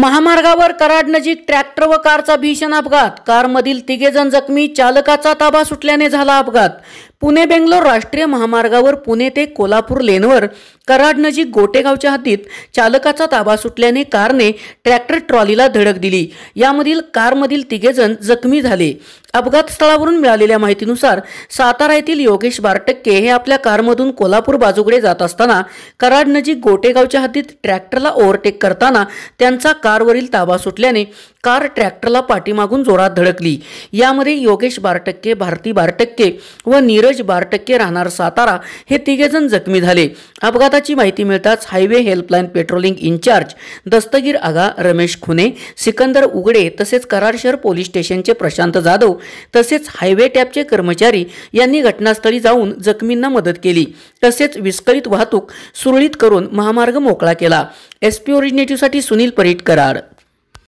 महामार्गावर कराड नजीक ट्रॅक्टर व कारचा भीषण अपघात कारमधील तिघेजण जखमी चालकाचा ताबा सुटल्याने झाला अपघात पुणे बेंगलोर राष्ट्रीय महामार्गावर पुणे ते कोल्हापूर लेनवर कराडनजीक गोटेगावच्या हद्दीत चालकाचा ताबा सुटल्याने कारने ट्रॅक्टर ट्रॉलीला धडक दिली यामधील कारमधील तिघेजण जखमी झाले अपघात स्थळावरून मिळालेल्या माहितीनुसार सातारा येथील योगेश बारटक्के हे आपल्या कारमधून कोल्हापूर बाजूकडे जात असताना कराड नजीक गोटेगावच्या हद्दीत ट्रॅक्टरला ओव्हरटेक करताना त्यांचा कारवरील ताबा सुटल्याने कार ट्रॅक्टरला पाठीमागून जोरात धडकली यामध्ये योगेश बारटक्के भारती बारटक्के व नीरज बार टक्के राहणार सातारा हे तिघेजण जखमी झाले अपघाताची माहिती मिळताच highway helpline patrolling incharge Dastagir Aga Ramesh Khune Sikandar Ugade तसेच कराड शहर पोलीस स्टेशनचे प्रशांत जाधव तसेच हायवे टॅपचे कर्मचारी यांनी घटनास्थळी जाऊन जखमींना मदत केली तसेच विस्कळीत वाहतूक सुरळीत करून महामार्ग मोकळा केला एसपी ओरिजिनेटिव्हसाठी सुनील परीट कराड